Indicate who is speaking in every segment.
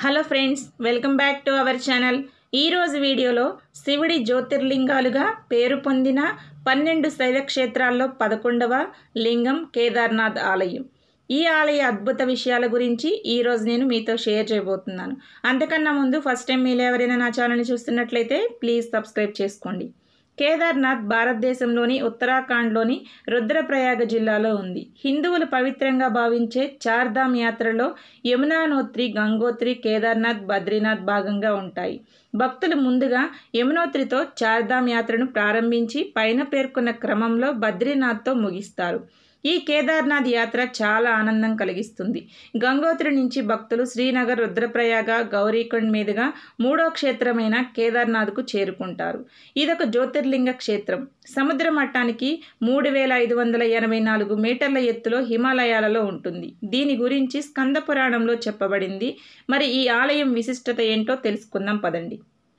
Speaker 1: hello friends welcome back to our channel ఈరోజు వీడియోలో శివుడి జ్యోతిర్లింగాలుగా పేరు పొందిన పన్నెండు శైవక్షేత్రాల్లో పదకొండవ లింగం కేదార్నాథ్ ఆలయం ఈ ఆలయ అద్భుత విషయాల గురించి ఈరోజు నేను మీతో షేర్ చేయబోతున్నాను అంతకన్నా ముందు ఫస్ట్ టైం మీరు ఎవరైనా నా ఛానల్ని చూస్తున్నట్లయితే ప్లీజ్ సబ్స్క్రైబ్ చేసుకోండి కేదార్నాథ్ భారతదేశంలోని ఉత్తరాఖండ్లోని రుద్రప్రయాగ జిల్లాలో ఉంది హిందువులు పవిత్రంగా భావించే చార్ధామ్ యాత్రలో యమునానోత్రి గంగోత్రి కేదార్నాథ్ బద్రీనాథ్ భాగంగా ఉంటాయి భక్తులు ముందుగా యమునోత్రితో చార్ధామ్ యాత్రను ప్రారంభించి పైన పేర్కొన్న క్రమంలో బద్రీనాథ్తో ముగిస్తారు ఈ కేదార్నాథ్ యాత్ర చాలా ఆనందం కలిగిస్తుంది గంగోత్రి నుంచి భక్తులు శ్రీనగర్ రుద్రప్రయాగ గౌరీకొండ మీదుగా మూడో క్షేత్రమైన కేదార్నాథ్కు చేరుకుంటారు ఇదొక జ్యోతిర్లింగ క్షేత్రం సముద్ర మట్టానికి మూడు వేల ఐదు వందల ఎనభై నాలుగు మీటర్ల ఎత్తులో హిమాలయాలలో ఉంటుంది దీని గురించి స్కంద పురాణంలో చెప్పబడింది మరి ఈ ఆలయం విశిష్టత ఏంటో తెలుసుకుందాం పదండి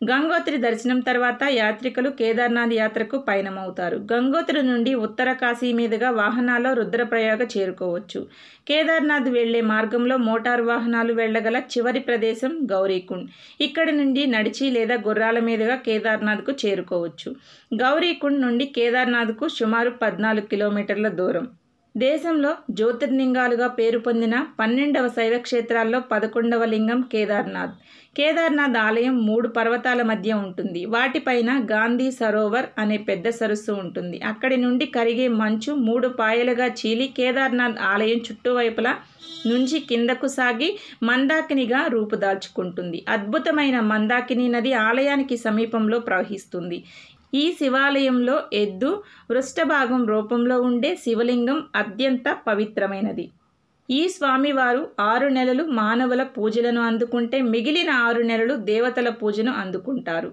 Speaker 1: గంగోత్రి దర్శనం తర్వాత యాత్రికులు కేదార్నాథ్ యాత్రకు పయనమవుతారు గంగోత్రి నుండి ఉత్తర కాశీ మీదుగా వాహనాల్లో రుద్రప్రయాగ చేరుకోవచ్చు కేదార్నాథ్ వెళ్లే మార్గంలో మోటార్ వాహనాలు వెళ్లగల చివరి ప్రదేశం గౌరీకుండ్ ఇక్కడ నుండి నడిచి లేదా గుర్రాల మీదుగా కేదార్నాథ్కు చేరుకోవచ్చు గౌరీకుండ్ నుండి కేదార్నాథ్కు సుమారు పద్నాలుగు కిలోమీటర్ల దూరం దేశంలో జ్యోతిర్లింగాలుగా పేరు పొందిన పన్నెండవ శైవ క్షేత్రాల్లో పదకొండవ లింగం కేదార్నాథ్ కేదార్నాథ్ ఆలయం మూడు పర్వతాల మధ్య ఉంటుంది వాటిపైన గాంధీ సరోవర్ అనే పెద్ద సరస్సు ఉంటుంది అక్కడి నుండి కరిగే మంచు మూడు పాయలుగా చీలి కేదార్నాథ్ ఆలయం చుట్టువైపులా నుంచి కిందకు సాగి మందాకినిగా రూపుదాల్చుకుంటుంది అద్భుతమైన మందాకిని నది ఆలయానికి సమీపంలో ప్రవహిస్తుంది ఈ శివాలయంలో ఎద్దు వృష్టభాగం రూపంలో ఉండే శివలింగం అత్యంత పవిత్రమైనది ఈ స్వామివారు ఆరు నెలలు మానవుల పూజలను అందుకుంటే మిగిలిన ఆరు నెలలు దేవతల పూజను అందుకుంటారు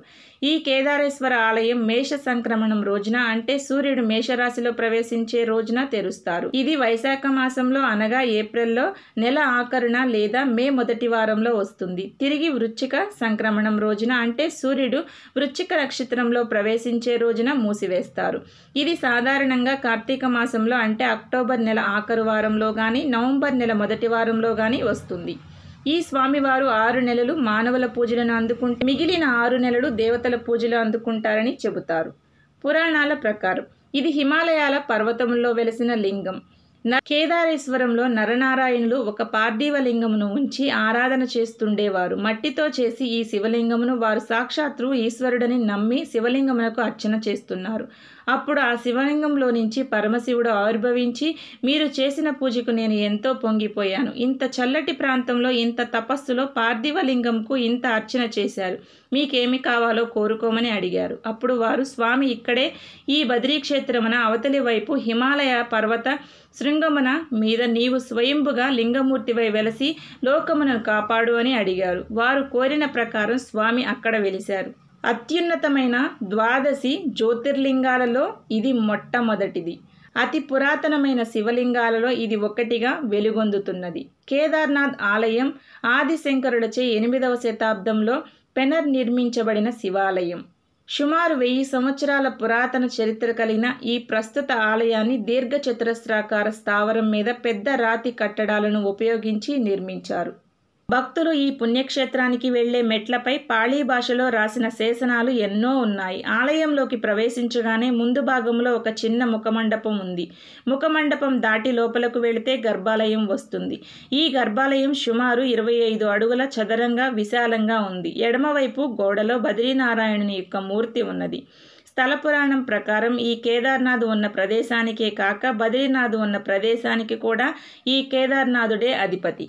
Speaker 1: ఈ కేదారేశ్వర ఆలయం మేష సంక్రమణం రోజున అంటే సూర్యుడు మేషరాశిలో ప్రవేశించే రోజున తెరుస్తారు ఇది వైశాఖ మాసంలో అనగా ఏప్రిల్లో నెల ఆఖరున లేదా మే మొదటి వారంలో వస్తుంది తిరిగి వృచ్చిక సంక్రమణం రోజున అంటే సూర్యుడు వృచ్చిక నక్షత్రంలో ప్రవేశించే రోజున మూసివేస్తారు ఇది సాధారణంగా కార్తీక మాసంలో అంటే అక్టోబర్ నెల ఆఖరు వారంలో కానీ నవంబర్ నెల మొదటి వారంలో కానీ వస్తుంది ఈ స్వామివారు ఆరు నెలలు మానవుల పూజలను అందుకుంటే మిగిలిన ఆరు నెలలు దేవతల పూజలు అందుకుంటారని చెబుతారు పురాణాల ప్రకారం ఇది హిమాలయాల పర్వతంలో వెలిసిన లింగం కేదారేశ్వరంలో నరనారాయణులు ఒక పార్థివలింగమును ఉంచి ఆరాధన చేస్తుండేవారు మట్టితో చేసి ఈ శివలింగమును వారు సాక్షాత్తు ఈశ్వరుడని నమ్మి శివలింగమునకు అర్చన చేస్తున్నారు అప్పుడు ఆ శివలింగంలో నుంచి పరమశివుడు ఆవిర్భవించి మీరు చేసిన పూజకు నేను ఎంతో పొంగిపోయాను ఇంత చల్లటి ప్రాంతంలో ఇంత తపస్సులో పార్థివలింగంకు ఇంత అర్చన చేశారు మీకేమి కావాలో కోరుకోమని అడిగారు అప్పుడు వారు స్వామి ఇక్కడే ఈ బద్రీక్షేత్రమున అవతలి వైపు హిమాలయ పర్వత శృంగమున మీద నీవు స్వయంభుగా లింగమూర్తివై వెలసి లోకమును కాపాడు అని అడిగారు వారు కోరిన ప్రకారం స్వామి అక్కడ వెలిశారు అత్యున్నతమైన ద్వాదశి జ్యోతిర్లింగాలలో ఇది మొట్టమొదటిది అతి పురాతనమైన శివలింగాలలో ఇది ఒకటిగా వెలుగొందుతున్నది కేదార్నాథ్ ఆలయం ఆదిశంకరులచే ఎనిమిదవ శతాబ్దంలో పెనర్ నిర్మించబడిన శివాలయం సుమారు వెయ్యి సంవత్సరాల పురాతన చరిత్ర కలిగిన ఈ ప్రస్తుత ఆలయాన్ని దీర్ఘచతురస్రాకార స్థావరం మీద పెద్ద రాతి కట్టడాలను ఉపయోగించి నిర్మించారు భక్తులు ఈ పుణ్యక్షేత్రానికి వెళ్లే మెట్లపై పాళీ భాషలో రాసిన శేసనాలు ఎన్నో ఉన్నాయి ఆలయంలోకి ప్రవేశించగానే ముందు భాగంలో ఒక చిన్న ముఖమండపం ఉంది ముఖమండపం దాటి లోపలకు వెళితే గర్భాలయం వస్తుంది ఈ గర్భాలయం సుమారు ఇరవై ఐదు అడుగుల చదరంగా విశాలంగా ఉంది ఎడమవైపు గోడలో బద్రీనారాయణుని యొక్క మూర్తి ఉన్నది స్థల పురాణం ప్రకారం ఈ కేదార్నాథ్ ఉన్న ప్రదేశానికే కాక బద్రీనాథ్ ఉన్న ప్రదేశానికి కూడా ఈ కేదార్నాథుడే అధిపతి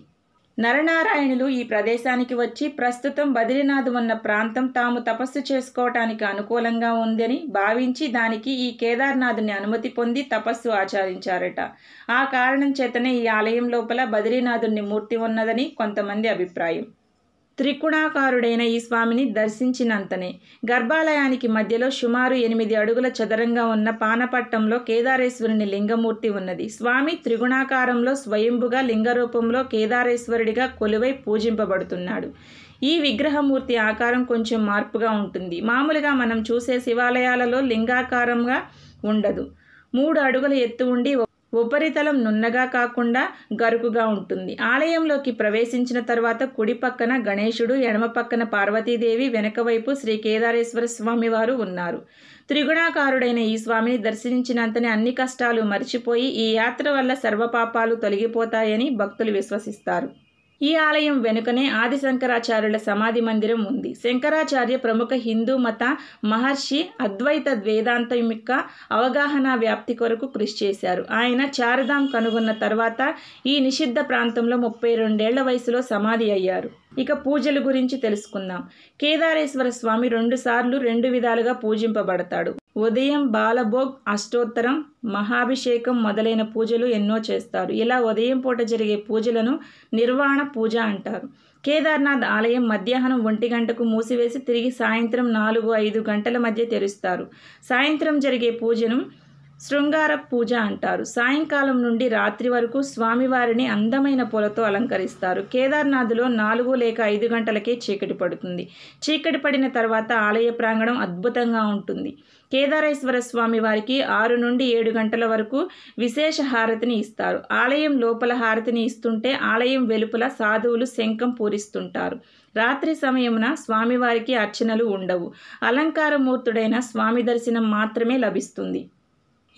Speaker 1: నరనారాయణులు ఈ ప్రదేశానికి వచ్చి ప్రస్తుతం బద్రీనాథం ఉన్న ప్రాంతం తాము తపస్సు చేసుకోవటానికి అనుకూలంగా ఉందని భావించి దానికి ఈ కేదార్నాథుని అనుమతి పొంది తపస్సు ఆచరించారట ఆ కారణం చేతనే ఈ ఆలయం లోపల బద్రీనాథుని మూర్తి ఉన్నదని కొంతమంది అభిప్రాయం త్రికుణాకారుడైన ఈ స్వామిని దర్శించినంతనే గర్భాలయానికి మధ్యలో సుమారు ఎనిమిది అడుగుల చదరంగా ఉన్న పానపట్టంలో కేదారేశ్వరుని లింగమూర్తి ఉన్నది స్వామి త్రిగుణాకారంలో స్వయంభుగా లింగరూపంలో కేదారేశ్వరుడిగా కొలువై పూజింపబడుతున్నాడు ఈ విగ్రహమూర్తి ఆకారం కొంచెం మార్పుగా ఉంటుంది మామూలుగా మనం చూసే శివాలయాలలో లింగాకారంగా ఉండదు మూడు అడుగుల ఎత్తు ఉండి ఉపరితలం నున్నగా కాకుండా గరుకుగా ఉంటుంది ఆలయంలోకి ప్రవేశించిన తర్వాత కుడి పక్కన గణేశుడు ఎడమ పక్కన పార్వతీదేవి వెనకవైపు శ్రీ కేదారేశ్వర స్వామి వారు ఉన్నారు త్రిగుణాకారుడైన ఈ స్వామిని దర్శించినంతనే అన్ని కష్టాలు మర్చిపోయి ఈ యాత్ర వల్ల సర్వపాపాలు తొలగిపోతాయని భక్తులు విశ్వసిస్తారు ఈ ఆలయం వెనుకనే ఆది శంకరాచార్యుల సమాధి మందిరం ఉంది శంకరాచార్య ప్రముఖ హిందూ మత మహర్షి అద్వైత వేదాంతం యొక్క అవగాహన వ్యాప్తి కొరకు కృషి చేశారు ఆయన చారధాం కనుగొన్న తర్వాత ఈ నిషిద్ధ ప్రాంతంలో ముప్పై రెండేళ్ల వయసులో సమాధి అయ్యారు ఇక పూజల గురించి తెలుసుకుందాం కేదారేశ్వర స్వామి రెండుసార్లు రెండు విధాలుగా పూజింపబడతాడు ఉదయం బాలభోగ్ అష్టోత్తరం మహాభిషేకం మొదలైన పూజలు ఎన్నో చేస్తారు ఇలా ఉదయం పూట జరిగే పూజలను నిర్వాణ పూజ అంటారు కేదార్నాథ్ ఆలయం మధ్యాహ్నం ఒంటి గంటకు మూసివేసి తిరిగి సాయంత్రం నాలుగు ఐదు గంటల మధ్య తెరుస్తారు సాయంత్రం జరిగే పూజను శృంగార పూజ అంటారు సాయంకాలం నుండి రాత్రి వరకు స్వామివారిని అందమైన పూలతో అలంకరిస్తారు కేదార్నాథ్లో నాలుగు లేక ఐదు గంటలకే చీకటి పడుతుంది చీకటి పడిన తర్వాత ఆలయ ప్రాంగణం అద్భుతంగా ఉంటుంది కేదారేశ్వర స్వామి వారికి ఆరు నుండి ఏడు గంటల వరకు విశేష హారతిని ఇస్తారు ఆలయం లోపల హారతిని ఇస్తుంటే ఆలయం వెలుపల సాధువులు శంఖం పూరిస్తుంటారు రాత్రి సమయమున స్వామివారికి అర్చనలు ఉండవు అలంకారమూర్తుడైన స్వామి దర్శనం మాత్రమే లభిస్తుంది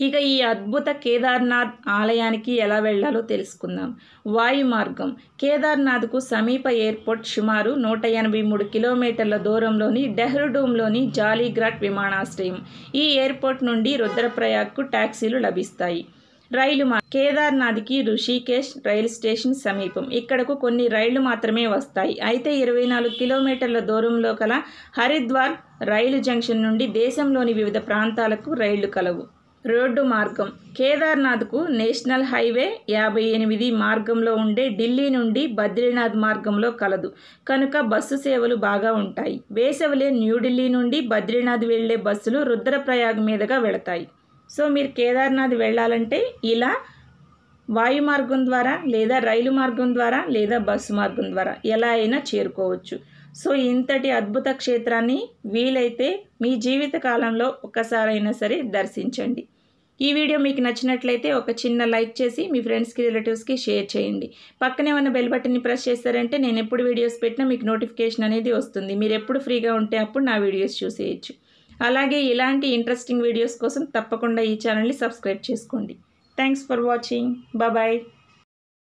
Speaker 1: ఇక ఈ అద్భుత కేదార్నాథ్ ఆలయానికి ఎలా వెళ్లాలో తెలుసుకుందాం వాయు మార్గం కేదార్నాథ్కు సమీప ఎయిర్పోర్ట్ సుమారు నూట ఎనభై మూడు కిలోమీటర్ల దూరంలోని డెహ్రడూమ్లోని జాలీగ్రాట్ విమానాశ్రయం ఈ ఎయిర్పోర్ట్ నుండి రుద్రప్రయాగ్కు ట్యాక్సీలు లభిస్తాయి రైలు మా కేదార్నాథ్కి ఋషికేష్ రైలు స్టేషన్ సమీపం ఇక్కడకు కొన్ని రైళ్లు మాత్రమే వస్తాయి అయితే ఇరవై నాలుగు కిలోమీటర్ల దూరంలో కల హరిద్వార్ రైలు జంక్షన్ నుండి దేశంలోని వివిధ ప్రాంతాలకు రైళ్లు కలవు రోడ్డు మార్గం కేదార్నాథ్కు నేషనల్ హైవే యాభై ఎనిమిది మార్గంలో ఉండే ఢిల్లీ నుండి బద్రీనాథ్ మార్గంలో కలదు కనుక బస్సు సేవలు బాగా ఉంటాయి వేసవిలో న్యూఢిల్లీ నుండి బద్రీనాథ్ వెళ్లే బస్సులు రుద్రప్రయాగ్ మీదుగా వెళతాయి సో మీరు కేదార్నాథ్ వెళ్ళాలంటే ఇలా వాయు మార్గం ద్వారా లేదా రైలు మార్గం ద్వారా లేదా బస్సు మార్గం ద్వారా ఎలా అయినా చేరుకోవచ్చు సో ఇంతటి అద్భుత క్షేత్రాన్ని వీలైతే మీ జీవిత కాలంలో ఒక్కసారైనా సరే దర్శించండి ఈ వీడియో మీకు నచ్చినట్లయితే ఒక చిన్న లైక్ చేసి మీ ఫ్రెండ్స్కి రిలేటివ్స్కి షేర్ చేయండి పక్కనే ఉన్న బెల్ బటన్ని ప్రెస్ చేస్తారంటే నేను ఎప్పుడు వీడియోస్ పెట్టినా మీకు నోటిఫికేషన్ అనేది వస్తుంది మీరు ఎప్పుడు ఫ్రీగా ఉంటే అప్పుడు నా వీడియోస్ చూసేయచ్చు అలాగే ఇలాంటి ఇంట్రెస్టింగ్ వీడియోస్ కోసం తప్పకుండా ఈ ఛానల్ని సబ్స్క్రైబ్ చేసుకోండి థ్యాంక్స్ ఫర్ వాచింగ్ బాయ్